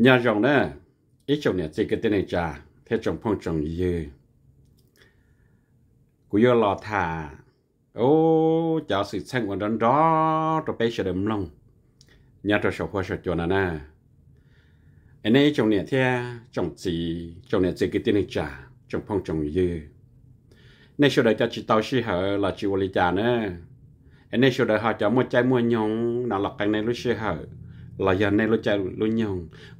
nhà rồng nè ít trồng nè chỉ cái tên này trà thế trồng phong trồng dư của yo lò thà ô chào sự sang quần đón đó rồi bây giờ đầm lòng nhà trò sầu hoa sầu chuồn nè anh ấy trồng nè thế trồng gì trồng nè chỉ cái tên này trà trồng phong trồng dư nên sau đây cho chị tao xí hở là chị vô lý trà nè anh ấy sau đây họ cho mua trái mua nhông nào lọc cái này lúc xí hở ลายในรถจักรลุยง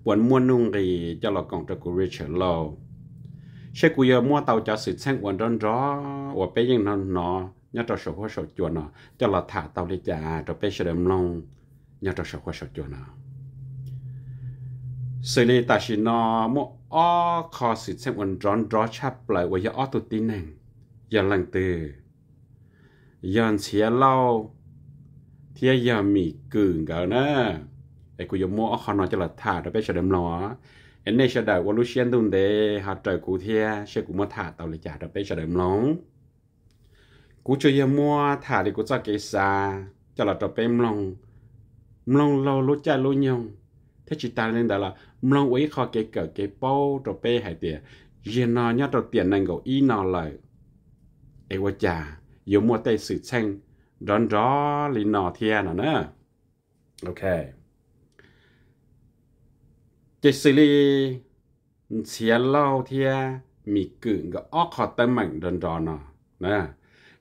ปวนม้วนนุ่งกีจะหลอกกองตะกุเรชเลาเชกุยมัวเตาจะสืดแซงอวนร้อนร้อว่าไปยังนอนนอยาตัวอสวสดจวนนอจะหลอถาเตาลิจ่าตัวไปเฉลิมลงยาตัวอสวสดจวนนอสิริตาชินอมัวอ้อคอสืดแซงอวนร้อนร้อชับไหลว่าอย่าอ้อตุตินังยยนหลังตือย้นเสียเล่าเทียยามีกึ่งกันนะ ai cú yếm mua khó nói cho là thả rồi bây giờ đâm lò anh này sẽ đợi evolution luôn để hạt trời cú thia sẽ cú mua thả tàu lịch trả rồi bây giờ đâm lóng cú chơi yếm mua thả thì cú cho cái xa cho là trời bêm lòng lòng lâu lúa cha lúa nhông thế chỉ ta lên đó là lòng ấy khó cái cỡ cái bao rồi bê hải tiền riêng nó nhớ rồi tiền năng gọi y nó lời ai quá cha yếm mua tay sự xanh đón đó lý nó thia nữa ok chế xử lý xé lâu thì mì cử cái óc họ tâm mạnh rần rò nó nè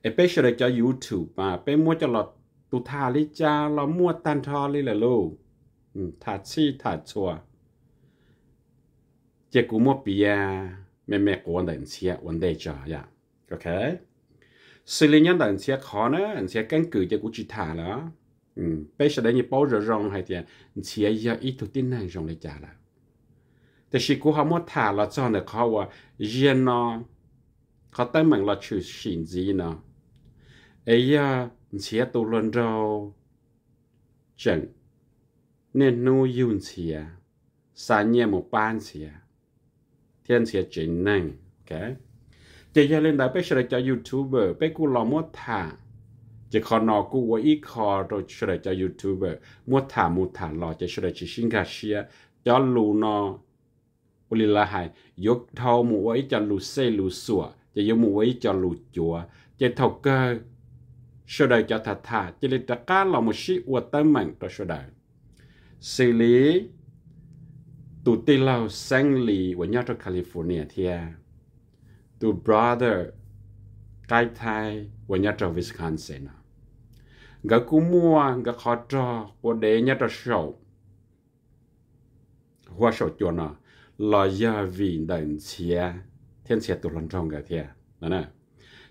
especially cho YouTube mà bé mua cho lọt tu thà lý cha lo mua tan thò lý là lô ừ, thà chi thà chua chế cú mua bia mẹ mẹ của anh đàn xe vấn đề cho ya dạ. ok xử lý nhân đàn xe khó nữa anh xe căn cứ chế cú chỉ thà đó bây giờ đây như bao giờ rong hay thì xe giờ ít thu tin năng rong lấy trả lại แต่ชีกูเขามัวถ่าเราจอเนี่ยเขาว่าเย็นเนาะเขาตั้งมันเราชื่อสินจีเนาะเอ้ยเสียตัวลนเราจังเนี่ยนูยุ่นเสียสาเนี่ยหมู่บ้านเสียเทียนเสียจริงนั่งโอเคจะยังเล่นได้ไปเฉลยจากยูทูบเบอร์ไปกูเรามัวถ่าจะคอนอกูว่าอีคอเราเฉลยจากยูทูบเบอร์มัวถ่ามัวถ่าเราจะเฉลยจากชิงกาเชียจอลูนอ u li la hai yok cho lu se lu sủa cho yo cho lu chùa cho thau cơ sơ đời cho thật thà cho nên ta cá là một sĩ u tâm mạnh cho sơ đời xử lý tụ tì lao sang lì của nhau cho California thia tụ brother cái thai của nhau cho Wisconsin gã cú mua gã khó trò của đế nhau cho sầu hoa sầu chuồn nào lo gia vị đền chia thiên chia tụ lần trong cái thia đó nè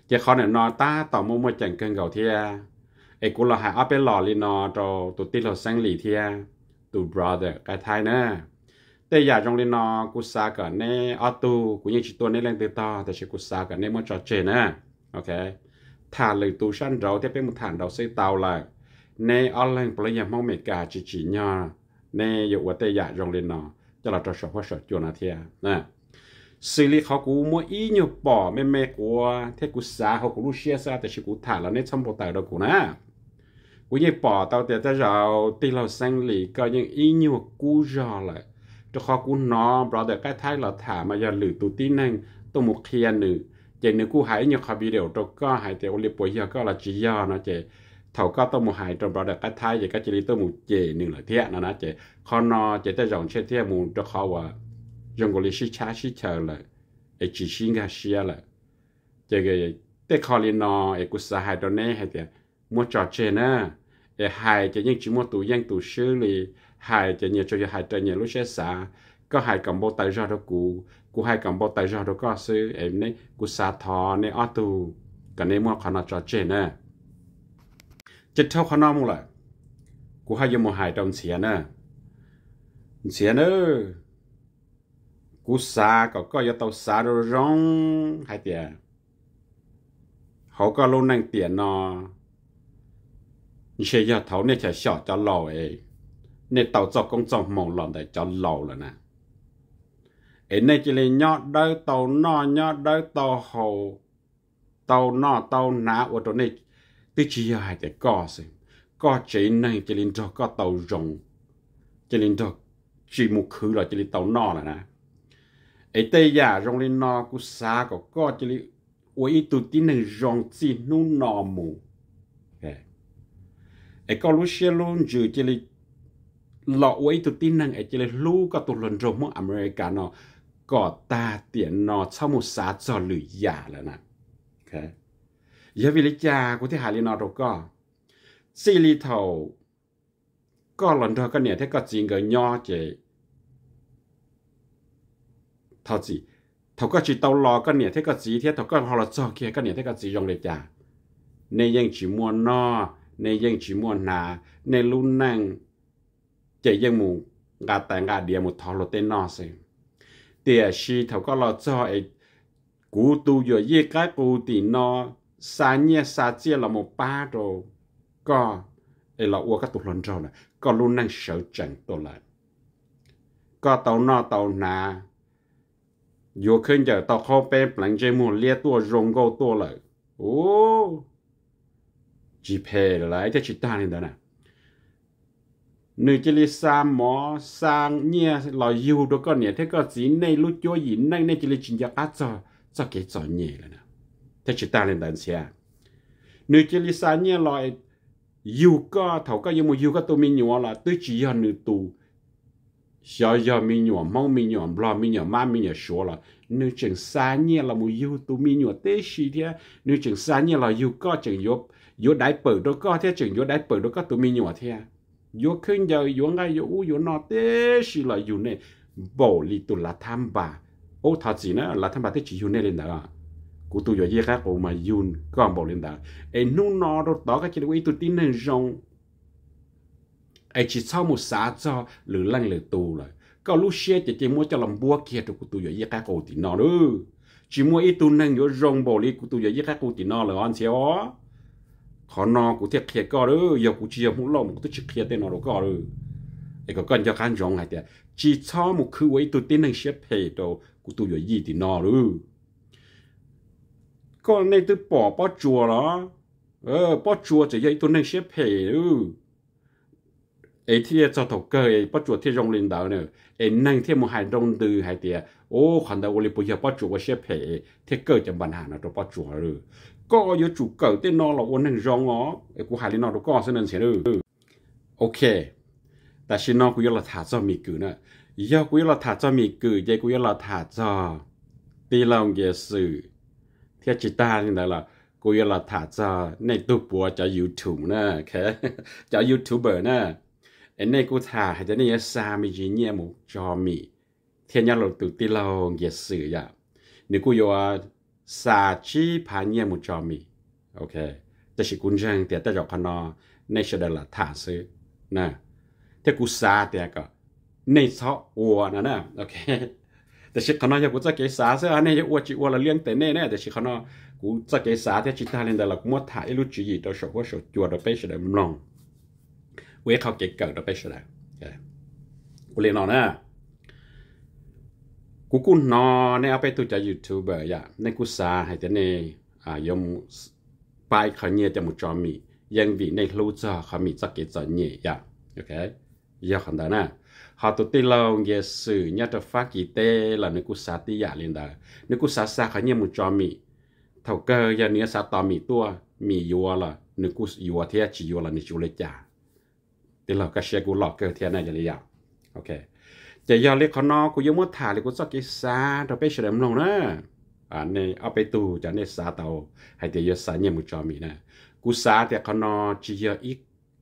chỉ khó này nó ta tỏ mua mua chẳng cân gạo thia ấy cũng là hai áp bên lò li nó cho tụ tin lò sang lì thia tụ brother cái thai nè tê giả trong li nó cũng xa cả nè ở tu cũng như chỉ tuần nè lên từ to thì chỉ cú xa cả nè mua trò chơi nè ok thả lời tụ săn rau thì bên một thản đầu xây tàu là nè online play nhà mong mệt cả chỉ chỉ nhau nè dụ ở tê giả trong li nó cho là cho sở hoa sở cho nó thế à. nè xử lý họ cũng mua ý nhiều bỏ mê mê của thế của xã họ cũng xia xa thì chỉ cũng thả là nên xong bộ tài đó của nó của như bỏ tao thì ta rồi tì lâu sang lì coi những ý nhiều cú rò cho họ cũng nó bỏ để cái thái là thả mà giờ lử tụ tin năng tôi một kia nữa chỉ nếu cú hãy nhiều họ cho có hãy thì ông liệp có là chỉ do nó chỉ thầu cao tông một hải trong bảo đặc cá thai về các chỉ lý tôi một chế nương lợi thiện nó nói chế con nó chế ta dòng chế thiện một cho khó và dùng cái lý sĩ cha sĩ chờ là ấy chỉ sinh ra xia là chế cái tế khó lý nó ấy cũng xa hại đó nè hay thế mua trò chế nè ấy hại chế nhưng chỉ mua tù giang tù sư lì hại chế nhiều cho hại trời nhiều lúc sẽ xa có hại cầm bao tài ra đó cũ, cụ hại cầm bao tài ra đó có sư em này cụ xa thọ này ở tù cái này mua khó nó trò chế nè chết thâu khó nông là của hai dân một hải đồng xìa nè xìa nữa có coi tàu xa đồ rong hai tiền họ có luôn năng tiền nó xe giờ thấu nên chả sợ cho lò ấy nên tàu cho công trọng mỏng lòng để cho lâu là nè ấy nên chỉ là nhọ đỡ tàu nọ nhọ đỡ tàu hồ tàu nọ tàu nã của chỗ này tôi chỉ hai để có xem có chế năng chỉ lên đó có tàu rồng chỉ lên đó chỉ một khứ là chỉ lên tàu nọ là nè ấy tây giả rong lên nọ cũng xa có có chỉ lên ôi tụ tí năng rong chỉ nu nọ mù ấy có lúc xe luôn chứ chỉ lên lọ ôi tụ tí năng ấy chỉ lên lu có tụ lần rồng mong America nọ có ta tiền nọ sau một xa cho lười giả là nè okay giờ vì lý của thế hà lý có xì lý có lần thôi cái này thế có gì người nho chị thầu gì thầu có chỉ tàu lò cái này thế có gì thế thầu có họ là kia cái này thế có gì dùng để trả nên dân chỉ mua no nên dân chỉ mua nà nên luôn năng chỉ dân mù gà tại gà địa một thọ lột tên no xem tiền si thầu có là cho ấy tu rồi ye cái cú tì no sa nhia sa chia là một ba đồ có ấy là uo các tụt lần rồi này có luôn năng sợ chẳng tôi lại có tàu nọ tàu nà dù khơi giờ tàu không bé lạnh chơi mua lia tua rong gâu tua lại ô chỉ phê lại thế chỉ ta nên đó nè nữ chỉ li sa mỏ sang nhia là yêu đó con nhỉ thế có gì này lúc chúa gì này này chỉ li chỉ giặc át cho cho cái cho nhẹ rồi nè thế chỉ ta lên đàn xe nếu chỉ lý sáng nhé loại yêu có thầu có nhưng mà yêu có tôi mình nhỏ là tôi chỉ là nữ tu giờ giờ mình nhỏ mong mình nhỏ lo mình nhỏ mà mình nhỏ số là nếu chẳng xa nhé là một yêu tôi mình nhỏ tế gì thế nếu chẳng xa nhé là yêu có chẳng yếu yếu đại bờ đâu có thế chẳng yếu đại bờ đâu có tôi mình nhỏ thế yếu khinh giờ yếu ngay yếu u yếu nọ tế gì là yếu này bỏ lì tu là tham bà ô thật gì nữa là tham bà thế chỉ yếu này lên đó à của tôi giờ giết khác của mà yun còn bảo lên đà, ấy nu nó đâu đó cái chuyện của tôi tin nên rong ấy chỉ sau một xã cho lửa lăng lửa tu rồi có lúc xe chỉ chỉ mua cho lòng bua kia của tôi giờ giết khác của thì nó nữa chỉ mua ít tôi nên nhớ rong bảo lý của tôi giờ giết khác của thì nó là ăn xéo khó nó của thiệt kia có nữa giờ của chị muốn lòng của tôi chỉ kia tên nó đâu có nữa ấy có cần cho khán rong hay thế chỉ sau một khứ ấy tôi tin nên xếp hệ đồ của tôi giờ thì nó nữa น ó nên tự bỏ อจัวเ a đó เออป้อจัวจะยัยตัวนึงเชียเพลเอที่จะถกเกยป้อจัวที่โรงเรียนเดาเนี่ยเอ็นนั่งที่มหายรงดือหายเตียโอ้ขันดาวุลิปุยป้อจัวเชียเพลที่ยเกิดจะบันหานะตัวป้อจัวรลยก็อยู่จุกเกิดที่นอนเราวันหนึ่งรองอ๋อไอ้กูหายทีนอนตัวก็เส้นอเสียรลยโอเค แต่ชิโนอกุยละถาจะมีกือเนี่ยยากุยละถาจะมีกือยายกุยละถาจะตีลองเยสือที่จิตานี่นะล่ะกูยละถาจะในตู้ปัวจะยูทูบนะแค่จะยูทูบเบอร์นะไอ้ในกูถ่าให้จะนี่สามีจีเนียมุจอมีเทียนยาหลตุติลองเยสื่อยะนี่กูยว่าสาชีพานเนียมุจอมีโอเคจะชิกุนจังเตียแต่จอกพนอในเสดละถาซื้อนะแต่กูสาเตียก็ในซอาอัวนะนะโอเคแต่ชิคานอยากูจะเกสาเสียอันนี้จะอวดจีอวดละเลี้ยงแต่เน่เน่แต่ชิคานอกูจะเกสาเทียจิตาเรนแต่หลักมดถ่ายรูจีตัวชกว่าชกจวดเราไปเฉลยมลองเวเขาเก่งเกิดเราไปเฉลยกูเรียนนอนนะกูกุนอนเนี่ยเอาไปตัวจายูทูบเบอร์อย่างในกูสาให้แต่เน่อ่า ยมปลายเขาเี่ยจะมุจอมี ยังวีในรู้จ่อเขามีจักเกจเนี่ยอย่างโอเคยาขันดานะฮาตุติลองเยสื่อญาติฟักกีเตลนึกุสาติยาเลนดาเนกุสาสะขันยมุจอมิเท่าเกยาเนื้อสาตอมีตัวมียัวละนึกุยัวเทียจิียัวละนิจุเลจ่าติลเก็เชกุลอกเกเทียนาจะเลียาโอเคจะยอเล็กขนอกุยมุถ่าเลยกุสกิสาเราไปเฉลิมลงนะอันนี้เอาไปตูจะเนสาเตาให้เดียสาเนี่ยมุจอมีนะกุสาแต่ขนอจีเยอีก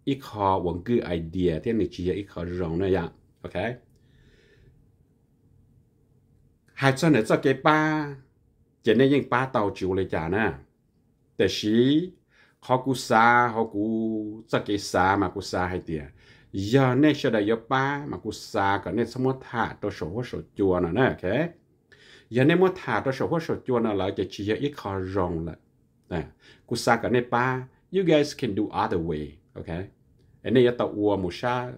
อีกคอวังกือไอเดีย เทียนใน่จีเยอีกคอรองนะยา OK，还真的这个吧，今天用八到九来讲呢，但是好古啥好古这个啥嘛古啥还点，要那些的要八嘛古啥个那什么他都手或手脚呢呢，OK，要那么他都手或手脚呢了，就直接一考容了，哎，古啥个那八，you guys can do other way，OK，哎那要到我木啥。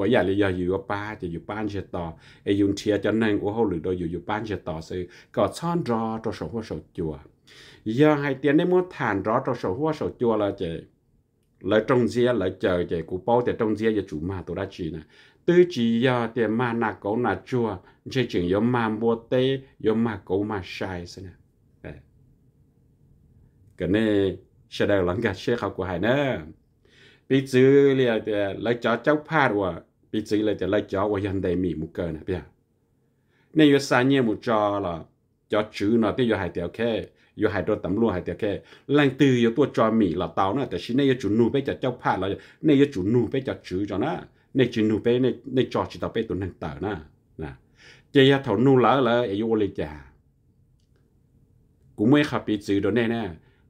ว่าอย่าเลยอยู่กับป้าจะอยู่ป้านเชต่อไอยุนเชียจะนั่งว่าเขาหรือโดยอยู่อยู่ป้านเชต่อซื้อก็ซ่อนรอตัวสงหัวสจัวอย่าให้เตียนได้มดฐานรอตัวสงหัวสจัวละเจเลยตรงเสียเลยเจอเจกูเป้าแต่ตรงเสียจะจูมาตัวราชีนะตื้อจียาเตียมาหนักกหนักจัวเชจึงยมมาบัวเตยมมากูมาชายซะนะก็เนี่ยเสดงหลังกาเชื่อเขากูหายเนอะปีจื้อเรียกแต่เลยจอเจ้าพาดว่า bị chỉ là cho lấy cho và hiện đại mỹ một cơ này bia nên yêu sáng nhiên một cho là cho chữ nó thì yêu hai tiểu khe yêu hai đôi tấm luôn hai tiểu khe lần từ yêu tua cho mỹ là tao nữa, แต่ชิ้นนี้จุนูไปจะเจ้าพาเราเนี่ยจุนูไปจะจื้อจอนะเนี่ยจุนูไปเนี่ยเนี่ยจอจิตเอาไปตัวหนึ่งเต่านะนะเจียเถานูแล้วเลยอายุเลยจ้ากูไม่ขับปีจื้อโดนแน่แน่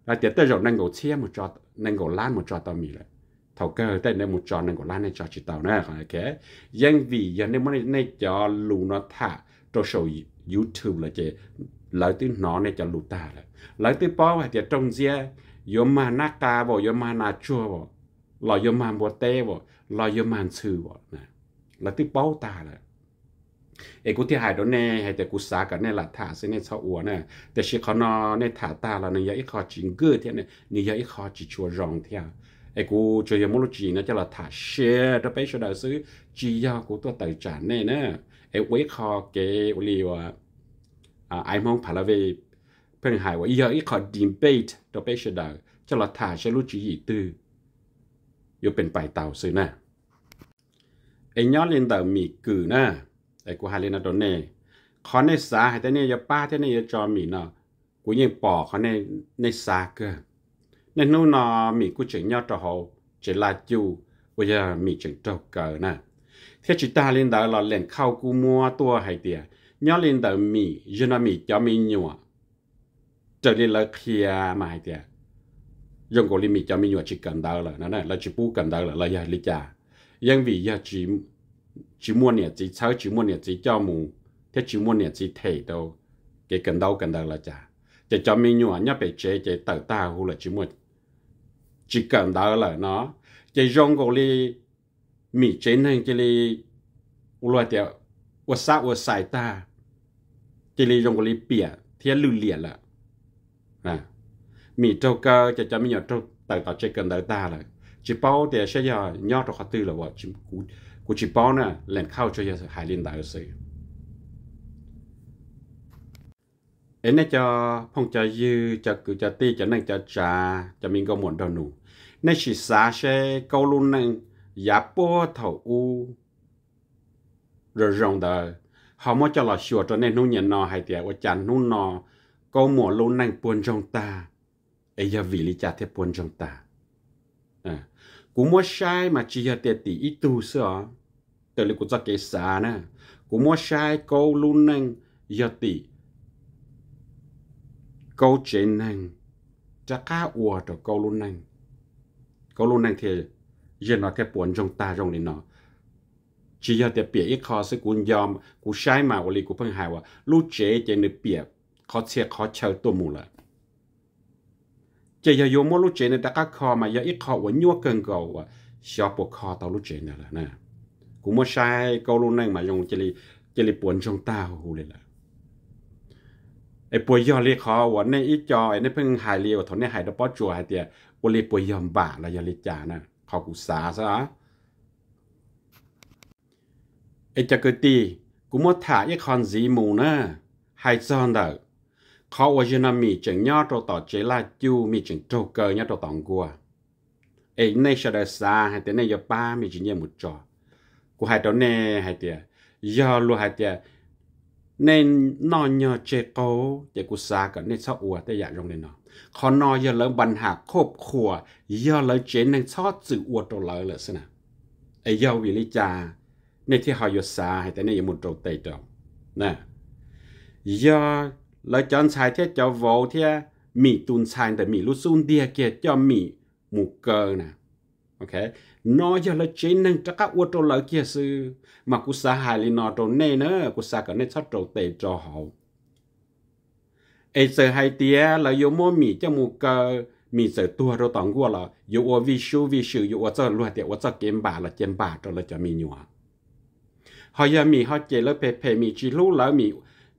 แล้วเดี๋ยวเต่าเรานั่งกูเชี่ยมุจอนั่งกูล้านมุจอตอมีเลย thầu cơ tên này một trò này của lan này trò chỉ tàu nè ok dân vì dân này mới này cho lù nó thả cho show youtube là chị lợi tư nó này cho lù ta là lợi tư bao hay cho trong dê yo mà nát ta bỏ yo mà nát chua bỏ lo yo mà bỏ tê bỏ lo yo mà sư bỏ nè là tư bao ta là ai cũng thì hại đó nè hay แต่กูสากันเนี่ยละถ่าซึ่งเนี่ยชาวอัวเนี่ยแต่ชิคอนอเนี่ยถ่าตาละเนี่ยอีกขอจิงเกือเทียนเนี่ยนี่ยอีกขอจิชัวรองเทียน ai cú chơi một lúc chỉ nó cho là thả xe cho bé cho đời xứ chỉ do của tôi tài trả này nè ai quấy khó cái liều à. à ai mong phải là về phần hải và giờ ít khó debate cho bé cho đời cho là thả xe lúc chỉ gì tư yêu bên bài tàu xứ nè ai nhớ lên tàu mì cử nè ai cú hai lên đó nè khó nên xa hay thế này giờ ba thế này giờ cho mì nè cú nhìn bỏ khó nên nên xa cơ nên nó nó mì cũng chỉ nhau cho họ chỉ là chú bây giờ mì chỉ cho cờ nè thế chỉ ta lên đó là lên khâu cú mua tua hay tiền nhau lên đó mì giờ nó mì cho mì nhua trở lên là kia mà hay tiền dùng của lên mì cho mì nhua chỉ cần đó là nó này là chỉ bu cần đó là là giờ lý cha nhưng vì giờ chỉ chỉ mua nè chỉ sau chỉ mua nè chỉ cho mù thế chỉ mua nè chỉ thấy đâu cái cần đâu cần đó là cha chỉ cho mì nhua nhớ phải chế chế tờ ta hú là chỉ mua chỉ cần đó là nó chỉ dùng gò li mi trên hơn chỉ li loại tiểu ua sa ua sai ta chỉ li dùng gò li bịa thì lưu liệt là à mi trâu cơ cho cho mi nhỏ trâu tại tao chỉ cần đỡ ta là chỉ bao thì sẽ giờ nhỏ trâu khó tư là vợ chỉ cú cú chỉ bao nè lên khâu cho giờ hải liên đại sự ấy nè cho phong cho dư cho cứ cho ti cho nên cho trà cho mình có muốn đâu nụ nè chỉ xa xe câu luôn nên giả bố thầu u rồi rồng đời họ mới cho là sửa cho nên nung nhận nó hay tiệt và chả nung nó câu mùa luôn nên buồn trong ta ấy giờ vì lý cha thế buồn trong ta à cũng mới sai mà chỉ giờ tiệt tỷ ít tu sửa à? từ lúc cũng cho cái xa nè cũng mới sai câu luôn nên giờ tỷ câu chuyện này cha cá ua cho câu luôn này câu luôn này thì giờ nó cái buồn trong ta trong này nó chỉ giờ thì bịa ít khó sẽ cuốn yom cú sai mà của lì của phân hài wa lúc chế chế nửa bịa khó xe khó chờ tôi mù là chỉ giờ yom lúc chế này đã cá khó mà giờ ít khó vẫn nhua cần cầu wa xóa bộ khó tao lúc chế này là nè cú mua sai câu luôn này mà trong chỉ lì chỉ lì buồn trong ta hồ hồ là ไอ้ปวยยอเรียกขอวันในอีจอยในเพิ่งหายเรียวถนในหายดปอจัวหายเตียปวยเรียปวยยอมบาเรายอลิจานะขอกุศาซะไอ้จะเกิดตีกูมดถ่ายคอนสีหมูนะหายซอนเด้อขอว่าจะนำมีจังยอดตัวต่อเจลาจูมีจังโจเกอร์ยอดตัวตองกัวไอ้ในชาดซาหายเตียในยอป้ามีจังเยี่ยมุดจอกูหายตัวเน่หายเตียยอลัวหายเตียในนอนยอเจโกเจกุซา กับในชออวดแต่อยากลงในนอขอนอยอเลยบัญหาครบขัวย่อเลยเจนในชอสืออวดตัวเลยเลยสินะไอเยาวิริจา ในที่หอยซาให้แต่ในยมุนตรงเตยจอมนะย่อเลยจอนชายเที่ยวโวเที่ยมีตุนชายแต่มีลุซุนเดียเกียจอมมีหมูเกินนะโอเค นอยละจีนน่งจะก้อวตัวละเกียซือมากุสาหายลีนอตัวเน่เนอกุสากันเน่ชัดโตเตจอหอเอเซอร์ไฮเตียเราโยโมมีจมูกเกมีเสือตัวเราต้องกลัวรา อยู่ว่าวิชูวิชูอยู่ว่าจ้ารวยเดี๋ยวว่าจะเก็บบาทลาเจ็บบาทเราจะมีหนัวเขายางมีเขาเจริญเพ่เพ่มีจิรุแล้วมี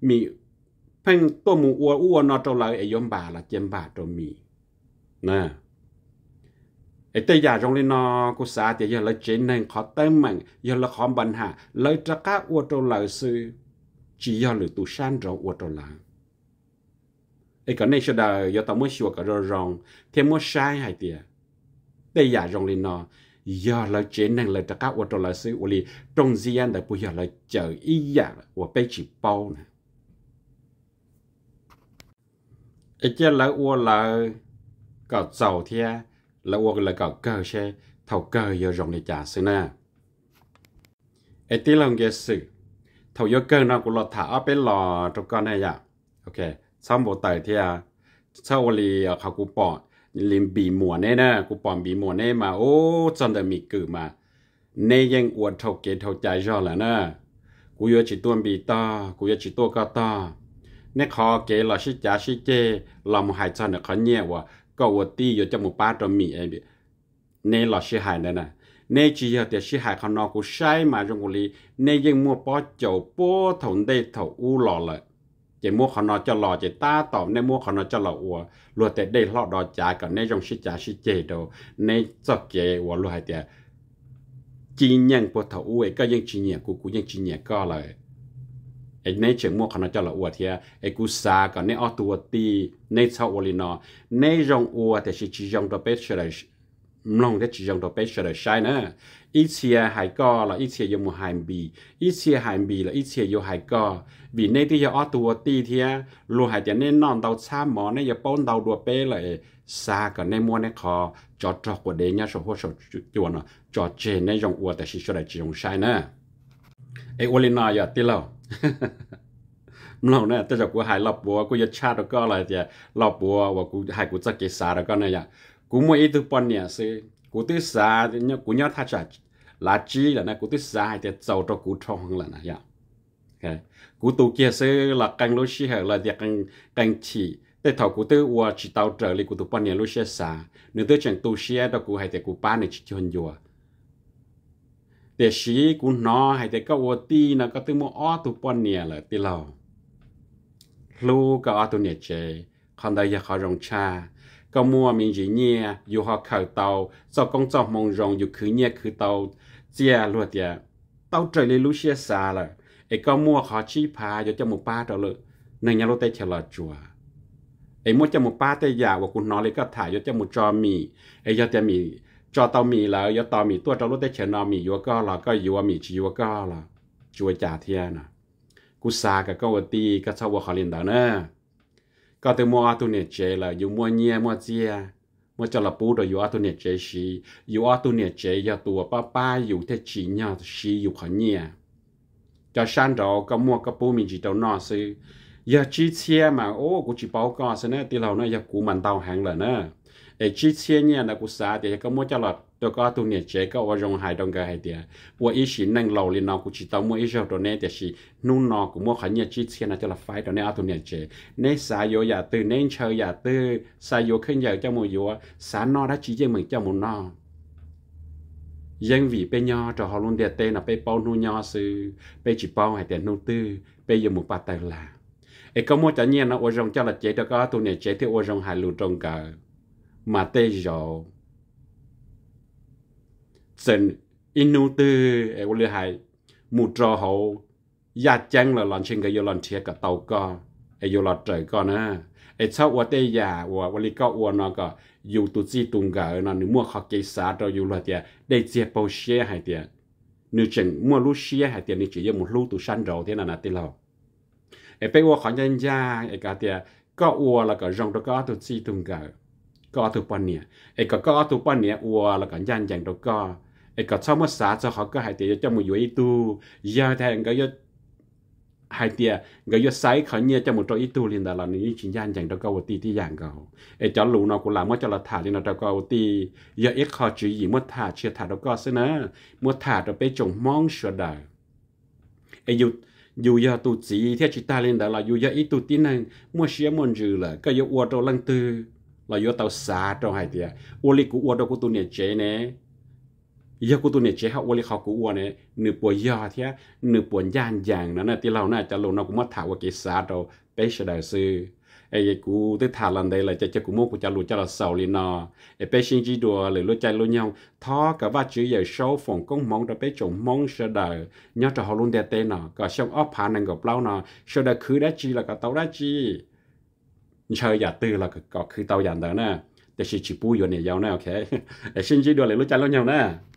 มีเพ่งตัวมูอ้วนอตัวเราไอ้ยมบาทลาเจ็บบาทเรามีนะ ấy tây giả trong nó cô xã thì giờ là trên nên khó tới mình giờ là khó bận hạ lấy ra các ô tô lợi sư chỉ do lửa tu san rồi ô tô là cái này sẽ đời giờ tao mới sửa cái rồi rong thêm mới sai hay tiệt tây giả trong lên nó giờ là trên nên lấy ra các ô tô lợi sư ô li trong gì anh đã giờ là ý giả của bé chỉ bao nè ấy chứ là là cậu giàu thiệt ละวกละกอเกอเชเท่าเกอยรองในจาซึนาเอติลองเกสึเท่ายเกอนกูลอถาเป็นหล่อตุก้อนได้ยะโอเค ซ้ำโบเตยเทียเช่าลีเขากูปอดลิมบีหมัวแเน่นะกูปอมบีหมัวแเน่มา โอ้จนเดมีกือมา เนยังอวดเท่าเกเท่าใจยอแล้วนะกูยอจิตัวบีตากูยอจิตัวก็ตาเนคอเกลอชิจ่าชิเจลำหายใจเนี่ยเขาเนี่ยว่าก็วัดตีอยู่จะมุป้าตัวมีไอ้บีเน่หล่อเสียหายนั่นน่ะเน่จีเหรอแต่เสียหายเขานอกูใช้มาจงกุลีเน่ยังมัวป้อเจ้าป้อถงได้ถอู้หล่อเลยจะมัวเขานอจะหล่อจะตาตอบเน่มัวเขานอจะหล่ออัวลัวแต่ได้หล่อดอจ่าก่อนเน่จงชิจ่าชิเจโดเน่จอกเกวัวลัวให้แต่จีเนียงป้อถอู้เอก็ยังจีเนียกูกูยังจีเนียก็เลย ai nay chuyện mua khăn cho là uất thì ai cú xa còn nay ở tuổi ti nay sau uất nó nay rong uất thì chỉ rong đó bé chỉ rong đó bé sẽ sai nữa ít xia hải co là ít xia dùng một bì ít xia hải bì là ít xia dùng hải co vì nay thì ở tuổi ti thì luôn hải tiền nên non đầu xa mỏ nay giờ bốn đầu đùa bé lại xa còn nay mua nay khó cho cho của đấy nhá số hồ số chuồn cho trên nay rong uất thì chỉ sẽ sai nữa ai uất nó giờ tiệt lâu lâu nè tới giờ của hải lọc bùa của giờ cha đó có là giờ lọc bùa và của hải của chắc cái xa đó có này à mỗi ít thứ bọn nè sự của thứ xa nhớ của nhớ tha trả là chi là nè của thứ xa thì giàu cho của trong là nè à của tụ kia sự là canh lối chi là giờ canh canh chỉ để thầu của thứ và chỉ tàu trở lại của tụ bọn nè lối xe xa nếu thứ chẳng tụ xe đó của hải thì của ba này chỉ chôn dùa แต่ชีกูนอให้แต่ก็วตีนะก็ตึงมัวอ้อตุปอนเนี่ยเลยตีเราลูก็อ้อตุเนี่ยเจคนได้ยาขอรงชาก็มัวมีจีเนี่ยอยู่หอเข่าเตาจอกงจอกมงรองอยู่คือเนี่ยคือเตาเจียลวดเดียเตาเจริลุเชียซาเลยไอ้ก็มัวขอชี้พาอยู่จมูกป้าเราเลยในยาโรเตเฉลจัวไอ้มัวจมูกป้าแต่ยาว่ากูนอเลยก็ถ่ายอยู่จมูกจอมีไอ้ยอจะมี cho tao mì là yo tao mì tua cho lúc tới nó mì yo có là có yo mì chỉ yo có là chua chả thiên à cú xa cả câu ti cả sau bộ khó liền đó nè có từ mua tu chế là yo mua nhia mua chia mua cho là rồi yo tu nè chế xí yo tu nè chế yo tua ba ba yo thế chỉ nhau xí yo khó nhia cho sang đó có mua có bù chỉ đâu nọ giờ chỉ chia mà ô cũng chỉ báo cáo xem nè giờ cũng mình tao hàng rồi nè để chi chia nhẹ là cụ xã thì có mua cho lọt tôi có tu niệm chế có ở trong hai đồng cái thì bộ ý chỉ năng lầu lên nó cũng chỉ tao mua ý rồi này thì chỉ nung nó cũng mua khả nhẹ chi chia là cho là phải đó này tu niệm chế nên xã vô giả dạ từ nên chơi giả dạ từ xã vô giờ cho một vô xã nó đã chỉ cho mình cho một nó dân vị bên nhau cho họ luôn đẹp tên là bên bao nu nhau sư bên chỉ bao hay tiền nu tư bên giờ một ba tài là ấy có mua cho nhiên nó ở trong cho chế đó có tu niệm chế thì ở trong hai trong cả mà tê rõ chân inu tư e vô lư hai mù trò hậu ya chăng là lon chen cái vô lon chia cả tàu co e vô lọt trời co nữa e sau qua tê già qua vô lì co qua nó co dù tụ chi tung gỡ nó nếu mua học cái xã rồi dù là tiệt đây chia bao xe hai tiệt nếu chẳng mua lúc xe hai tiệt nếu chỉ dùng một lúc tu săn rồi thế là là tê lâu e bây qua khỏi nhân gia e cả tiệt có qua là cả rong đó có tụ chi tung gỡ ก็ตุปนเนี่ยไอ้ก็ก็ตุปนเนี่ยอัวแล้วก็ยันอย่างตัวก็ไอ้ก็ชอบมาสาจะเขาก็หายเตียจะมืออยู่อีตูยาแทนก็ยหายเตียก็ยไซเขาเนี่ยจะมือตัวอีตูลินดาลานี่ชิ้นยันอย่างตัวก็วตีที่อย่างเขาไอ้จอลูนอกุลาเมื่อจอลถาลินดาตัวก็วตียาเอ็กคอจีหยเมื่อถาเชียถาตัวก็เสนะเมื่อถาตัวไปจงมองเสดาไอ้ยุดอยู่ยาตุจีเทียชิตาเลยนแต่ราอยู่ยาอีตูตีนังมั่วเชียมนจือละก็ยาอวดเราลังตือ là do tàu xa trong hai tiền ô li của ô đâu của tu nè chế nè giờ của tu nè chế học ô li học của ô nè nửa buổi giờ thế nửa buổi gian dạng nó nè thì lâu nè chả lâu nó cũng mất thảo cái xa đâu bé sẽ đại sư ai cú tới thả lần đây là chạy chạy cú mua của cha lụa cha là liền nọ ai bé sinh chi đùa lười lúa chạy lúa nhau thó cả ba chữ giờ sâu phòng công mong ra bé chồng mong sợ đời nhớ cho họ luôn đẹp tên nọ cả xong ấp hà năng gặp lâu nọ sợ đời cứ đã chi là cả tàu đã chi chơi giả tư là có khi tàu giản đó nè để chỉ chỉ bùi rồi này giàu nè ok để xin chỉ đồ lại lúc chán lúc nhau nè